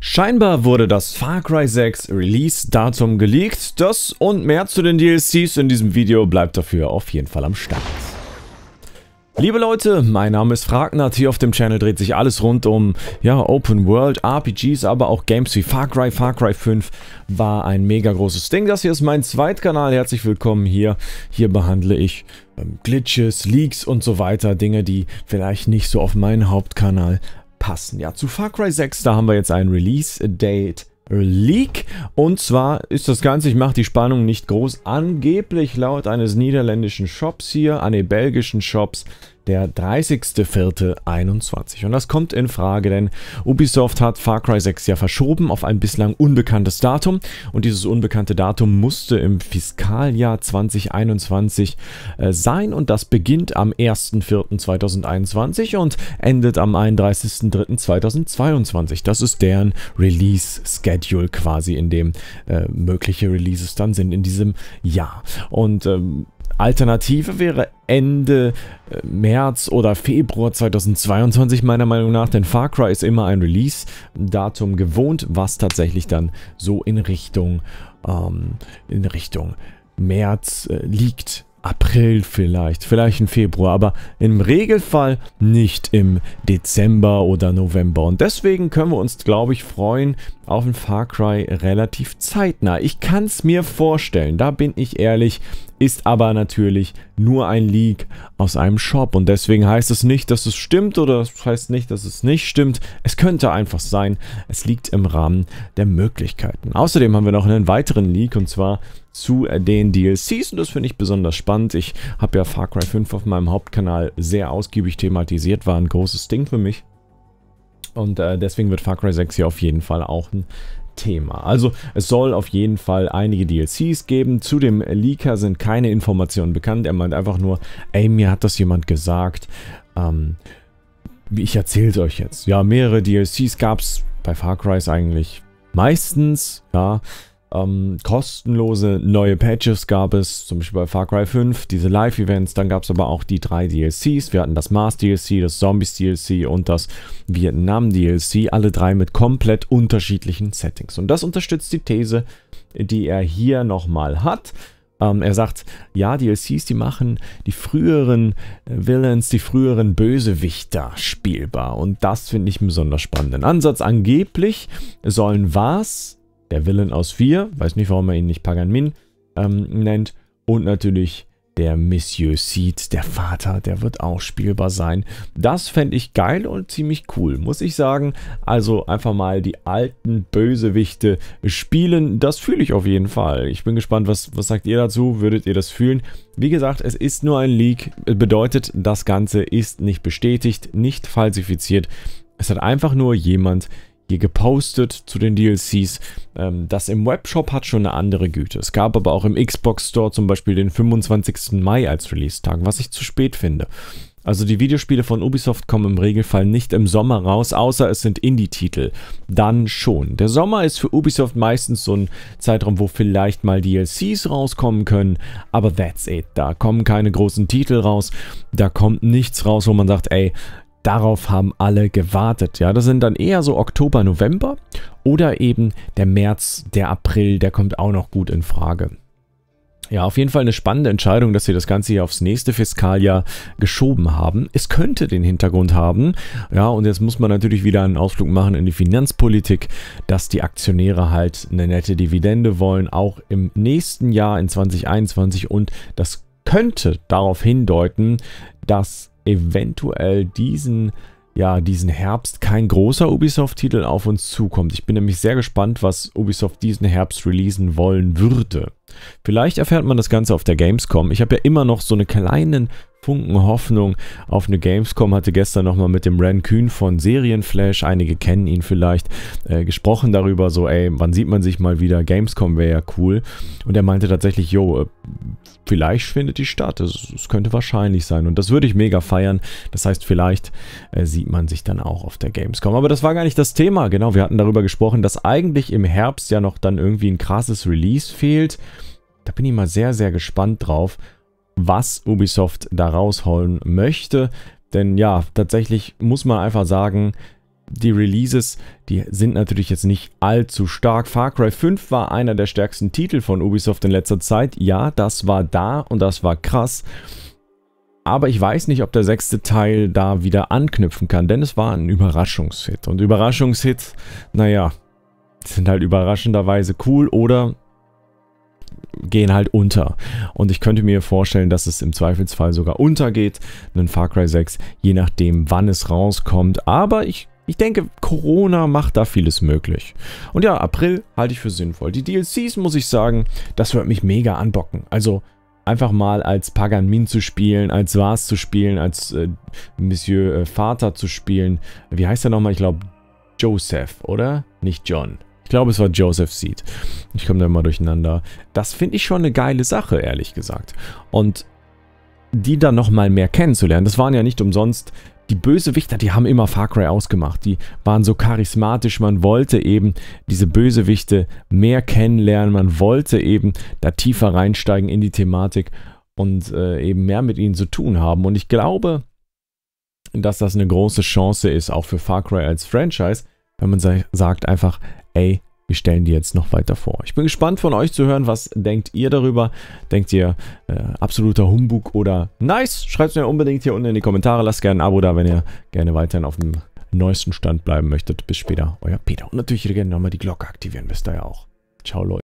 Scheinbar wurde das Far Cry 6 Release-Datum geleakt, das und mehr zu den DLCs in diesem Video bleibt dafür auf jeden Fall am Start. Liebe Leute, mein Name ist Fragnat, hier auf dem Channel dreht sich alles rund um ja, Open World, RPGs, aber auch Games wie Far Cry. Far Cry 5 war ein mega großes Ding. Das hier ist mein Zweitkanal, herzlich willkommen hier. Hier behandle ich ähm, Glitches, Leaks und so weiter, Dinge, die vielleicht nicht so auf meinen Hauptkanal passen. Ja, zu Far Cry 6, da haben wir jetzt ein Release-Date Leak. Und zwar ist das Ganze, ich mache die Spannung nicht groß, angeblich laut eines niederländischen Shops hier, an den belgischen Shops, der 30.04.21. Und das kommt in Frage, denn Ubisoft hat Far Cry 6 ja verschoben auf ein bislang unbekanntes Datum und dieses unbekannte Datum musste im Fiskaljahr 2021 äh, sein und das beginnt am 1.04.2021 und endet am 31.03.2022. Das ist deren Release-Schedule quasi, in dem äh, mögliche Releases dann sind in diesem Jahr. Und ähm, Alternative wäre Ende äh, März oder Februar 2022 meiner Meinung nach, denn Far Cry ist immer ein Release-Datum gewohnt, was tatsächlich dann so in Richtung, ähm, in Richtung März äh, liegt. April vielleicht, vielleicht im Februar, aber im Regelfall nicht im Dezember oder November. Und deswegen können wir uns, glaube ich, freuen auf ein Far Cry relativ zeitnah. Ich kann es mir vorstellen, da bin ich ehrlich, ist aber natürlich nur ein Leak aus einem Shop. Und deswegen heißt es nicht, dass es stimmt oder es heißt nicht, dass es nicht stimmt. Es könnte einfach sein, es liegt im Rahmen der Möglichkeiten. Außerdem haben wir noch einen weiteren Leak und zwar zu den DLCs und das finde ich besonders spannend. Ich habe ja Far Cry 5 auf meinem Hauptkanal sehr ausgiebig thematisiert, war ein großes Ding für mich. Und äh, deswegen wird Far Cry 6 hier auf jeden Fall auch ein Thema. Also es soll auf jeden Fall einige DLCs geben. Zu dem Leaker sind keine Informationen bekannt. Er meint einfach nur, ey, mir hat das jemand gesagt. Ähm, ich erzähle es euch jetzt. Ja, mehrere DLCs gab es bei Far Cry eigentlich meistens. Ja, ähm, kostenlose neue Patches gab es, zum Beispiel bei Far Cry 5, diese Live-Events, dann gab es aber auch die drei DLCs. Wir hatten das Mars DLC, das Zombies DLC und das Vietnam DLC, alle drei mit komplett unterschiedlichen Settings. Und das unterstützt die These, die er hier nochmal hat. Ähm, er sagt, ja, DLCs, die machen die früheren äh, Villains, die früheren Bösewichter spielbar. Und das finde ich einen besonders spannenden Ansatz. Angeblich sollen was der Villain aus 4, weiß nicht, warum er ihn nicht Pagan Min ähm, nennt, und natürlich der Monsieur Seed, der Vater, der wird auch spielbar sein. Das fände ich geil und ziemlich cool, muss ich sagen. Also einfach mal die alten Bösewichte spielen, das fühle ich auf jeden Fall. Ich bin gespannt, was, was sagt ihr dazu, würdet ihr das fühlen? Wie gesagt, es ist nur ein Leak, äh, bedeutet das Ganze ist nicht bestätigt, nicht falsifiziert. Es hat einfach nur jemand hier gepostet zu den DLCs. Ähm, das im Webshop hat schon eine andere Güte. Es gab aber auch im Xbox Store zum Beispiel den 25. Mai als Release-Tag, was ich zu spät finde. Also die Videospiele von Ubisoft kommen im Regelfall nicht im Sommer raus, außer es sind Indie-Titel. Dann schon. Der Sommer ist für Ubisoft meistens so ein Zeitraum, wo vielleicht mal DLCs rauskommen können, aber that's it. Da kommen keine großen Titel raus, da kommt nichts raus, wo man sagt, ey, Darauf haben alle gewartet. Ja, das sind dann eher so Oktober, November oder eben der März, der April, der kommt auch noch gut in Frage. Ja, auf jeden Fall eine spannende Entscheidung, dass sie das Ganze hier aufs nächste Fiskaljahr geschoben haben. Es könnte den Hintergrund haben, ja, und jetzt muss man natürlich wieder einen Ausflug machen in die Finanzpolitik, dass die Aktionäre halt eine nette Dividende wollen, auch im nächsten Jahr in 2021 und das könnte darauf hindeuten, dass eventuell diesen, ja, diesen Herbst kein großer Ubisoft-Titel auf uns zukommt. Ich bin nämlich sehr gespannt, was Ubisoft diesen Herbst releasen wollen würde. Vielleicht erfährt man das Ganze auf der Gamescom. Ich habe ja immer noch so einen kleinen Funken Hoffnung auf eine Gamescom hatte gestern nochmal mit dem Ren Kühn von Serienflash, einige kennen ihn vielleicht, äh, gesprochen darüber, so ey, wann sieht man sich mal wieder, Gamescom wäre ja cool. Und er meinte tatsächlich, jo, äh, vielleicht findet die statt, es könnte wahrscheinlich sein und das würde ich mega feiern. Das heißt, vielleicht äh, sieht man sich dann auch auf der Gamescom. Aber das war gar nicht das Thema, genau, wir hatten darüber gesprochen, dass eigentlich im Herbst ja noch dann irgendwie ein krasses Release fehlt. Da bin ich mal sehr, sehr gespannt drauf was Ubisoft da rausholen möchte. Denn ja, tatsächlich muss man einfach sagen, die Releases, die sind natürlich jetzt nicht allzu stark. Far Cry 5 war einer der stärksten Titel von Ubisoft in letzter Zeit. Ja, das war da und das war krass. Aber ich weiß nicht, ob der sechste Teil da wieder anknüpfen kann, denn es war ein Überraschungshit. Und Überraschungshits, naja, sind halt überraschenderweise cool oder gehen halt unter. Und ich könnte mir vorstellen, dass es im Zweifelsfall sogar untergeht, einen Far Cry 6, je nachdem wann es rauskommt. Aber ich ich denke, Corona macht da vieles möglich. Und ja, April halte ich für sinnvoll. Die DLCs, muss ich sagen, das wird mich mega anbocken. Also einfach mal als Pagan Min zu spielen, als Vars zu spielen, als äh, Monsieur äh, Vater zu spielen. Wie heißt er nochmal? Ich glaube, Joseph, oder? Nicht John. Ich glaube, es war Joseph Seed. Ich komme da immer durcheinander. Das finde ich schon eine geile Sache, ehrlich gesagt. Und die dann nochmal mehr kennenzulernen. Das waren ja nicht umsonst die Bösewichter, die haben immer Far Cry ausgemacht. Die waren so charismatisch. Man wollte eben diese Bösewichte mehr kennenlernen. Man wollte eben da tiefer reinsteigen in die Thematik und äh, eben mehr mit ihnen zu tun haben. Und ich glaube, dass das eine große Chance ist, auch für Far Cry als Franchise, wenn man sagt einfach, hey, wir stellen die jetzt noch weiter vor. Ich bin gespannt von euch zu hören, was denkt ihr darüber? Denkt ihr äh, absoluter Humbug oder nice? Schreibt es mir unbedingt hier unten in die Kommentare. Lasst gerne ein Abo da, wenn ihr gerne weiterhin auf dem neuesten Stand bleiben möchtet. Bis später, euer Peter. Und natürlich gerne nochmal die Glocke aktivieren, wisst ihr ja auch. Ciao, Leute.